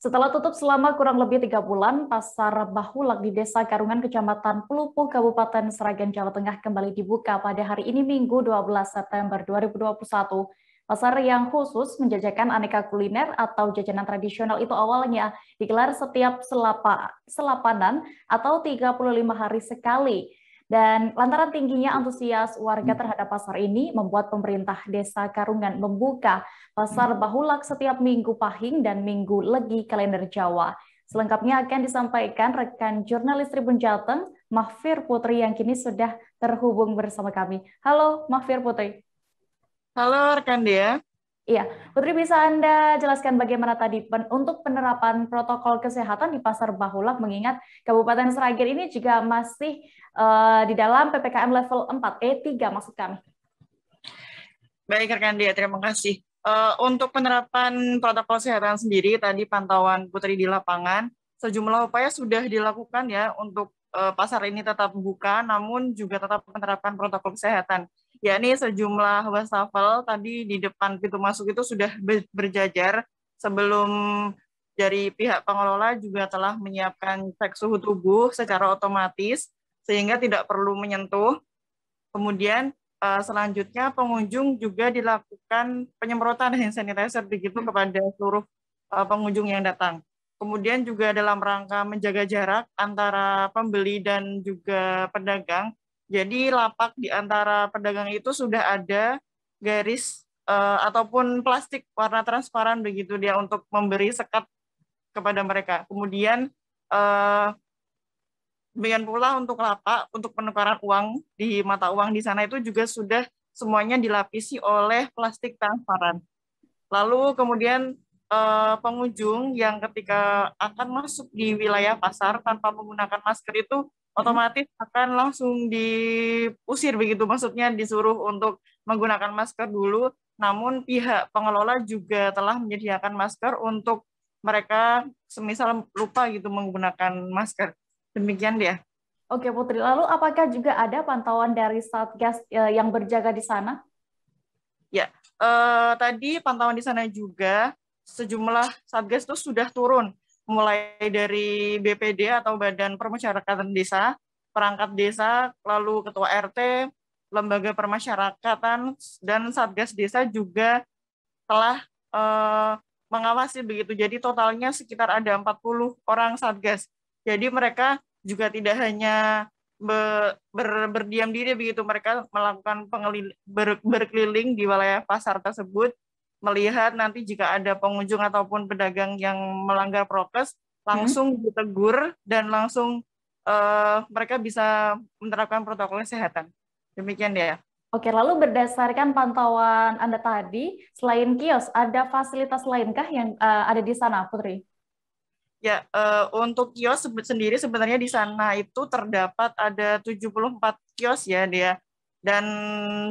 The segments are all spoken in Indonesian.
Setelah tutup selama kurang lebih tiga bulan, pasar Bahulak di Desa Karungan, Kecamatan Pelupuh, Kabupaten Seragen, Jawa Tengah kembali dibuka pada hari ini Minggu 12 September 2021. Pasar yang khusus menjajakan aneka kuliner atau jajanan tradisional itu awalnya digelar setiap selapa, selapanan atau 35 hari sekali. Dan lantaran tingginya hmm. antusias warga hmm. terhadap pasar ini membuat pemerintah desa Karungan membuka pasar hmm. bahulak setiap minggu pahing dan minggu legi kalender Jawa. Selengkapnya akan disampaikan rekan jurnalis Tribun Jateng, Mahfir Putri yang kini sudah terhubung bersama kami. Halo Mahfir Putri. Halo rekan dia. Iya, Putri bisa Anda jelaskan bagaimana tadi pen, untuk penerapan protokol kesehatan di Pasar Bahulak mengingat Kabupaten Seragir ini juga masih uh, di dalam PPKM level 4, E3 maksud kami. Baik rekan dia, ya, terima kasih. Uh, untuk penerapan protokol kesehatan sendiri, tadi pantauan Putri di lapangan, sejumlah upaya sudah dilakukan ya untuk uh, pasar ini tetap buka, namun juga tetap menerapkan protokol kesehatan ya ini sejumlah wastafel tadi di depan pintu masuk itu sudah berjajar sebelum dari pihak pengelola juga telah menyiapkan cek suhu tubuh secara otomatis sehingga tidak perlu menyentuh. Kemudian eh, selanjutnya pengunjung juga dilakukan penyemprotan hand sanitizer begitu kepada seluruh eh, pengunjung yang datang. Kemudian juga dalam rangka menjaga jarak antara pembeli dan juga pedagang, jadi lapak di antara pedagang itu sudah ada garis uh, ataupun plastik warna transparan begitu dia untuk memberi sekat kepada mereka. Kemudian uh, demikian pula untuk lapak, untuk penukaran uang di mata uang di sana itu juga sudah semuanya dilapisi oleh plastik transparan. Lalu kemudian uh, pengunjung yang ketika akan masuk di wilayah pasar tanpa menggunakan masker itu otomatis akan langsung diusir begitu maksudnya disuruh untuk menggunakan masker dulu namun pihak pengelola juga telah menyediakan masker untuk mereka semisal lupa gitu menggunakan masker demikian dia Oke Putri, lalu apakah juga ada pantauan dari Satgas eh, yang berjaga di sana? Ya, eh, tadi pantauan di sana juga sejumlah Satgas itu sudah turun mulai dari BPD atau Badan Permasyarakatan Desa, perangkat desa, lalu ketua RT, lembaga permasyarakatan dan satgas desa juga telah eh, mengawasi begitu. Jadi totalnya sekitar ada 40 orang satgas. Jadi mereka juga tidak hanya ber, ber, berdiam diri begitu, mereka melakukan pengeliling, ber, berkeliling di wilayah pasar tersebut melihat nanti jika ada pengunjung ataupun pedagang yang melanggar prokes hmm. langsung hmm. ditegur dan langsung uh, mereka bisa menerapkan protokol kesehatan. Demikian ya. Oke, lalu berdasarkan pantauan Anda tadi, selain kios, ada fasilitas lainkah yang uh, ada di sana, Putri? Ya, uh, untuk kios sendiri sebenarnya di sana itu terdapat ada 74 kios ya dia dan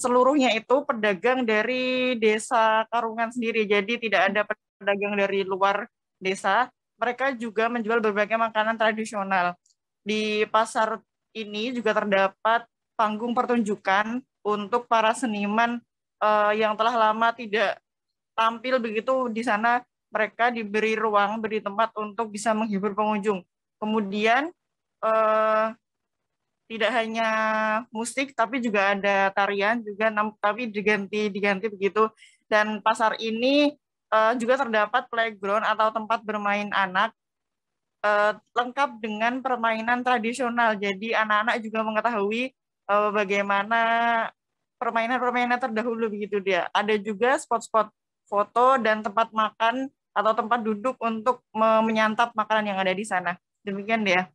seluruhnya itu pedagang dari desa Karungan sendiri. Jadi tidak ada pedagang dari luar desa. Mereka juga menjual berbagai makanan tradisional. Di pasar ini juga terdapat panggung pertunjukan untuk para seniman uh, yang telah lama tidak tampil begitu di sana mereka diberi ruang, beri tempat untuk bisa menghibur pengunjung. Kemudian uh, tidak hanya musik tapi juga ada tarian juga tapi diganti diganti begitu dan pasar ini uh, juga terdapat playground atau tempat bermain anak uh, lengkap dengan permainan tradisional jadi anak-anak juga mengetahui uh, bagaimana permainan-permainan terdahulu begitu dia ada juga spot-spot foto dan tempat makan atau tempat duduk untuk menyantap makanan yang ada di sana demikian dia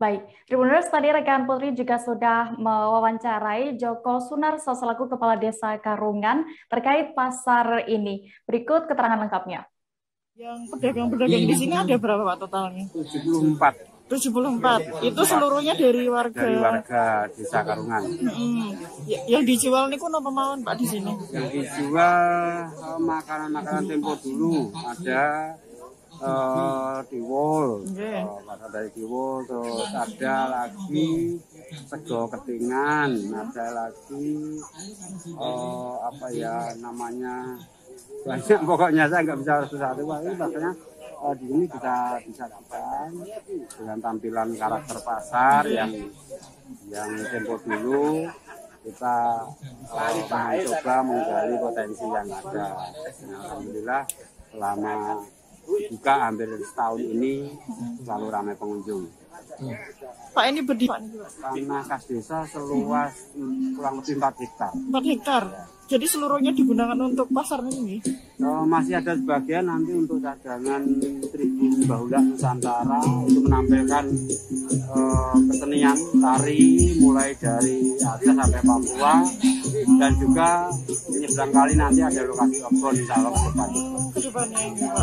Baik, Tribuners tadi rekan Putri juga sudah mewawancarai Joko Sunarso selaku Kepala Desa Karungan terkait pasar ini. Berikut keterangan lengkapnya. Yang pedagang-pedagang di sini ada berapa Pak totalnya? 74. 74. Itu seluruhnya dari warga dari warga Desa Karungan. Hmm. Yang dijual niku napa mawon Pak di sini? Yang dijual eh, makanan-makanan tempo dulu ada di diwol yeah. dari di dari diwol terus ada lagi sego ketingan ada lagi uh, apa ya namanya banyak pokoknya saya nggak bisa satu-satu ini maksudnya uh, di sini bisa dapat dengan tampilan karakter pasar yang yang tempo dulu kita uh, mencoba menggali potensi yang ada. Nah, Alhamdulillah selama buka hampir setahun ini selalu ramai pengunjung. Hmm. Pak ini berdiri Tanah kas desa seluas hmm. kurang lebih 4 hektar. 4 hektar. Ya. Jadi seluruhnya digunakan untuk pasar ini? Oh, masih ada sebagian nanti untuk cadangan Tribun Bahula Nusantara untuk menampilkan uh, kesenian tari mulai dari Aceh sampai Papua dan juga menyeberang kali nanti ada lokasi obrol di dalam ke depan. depannya,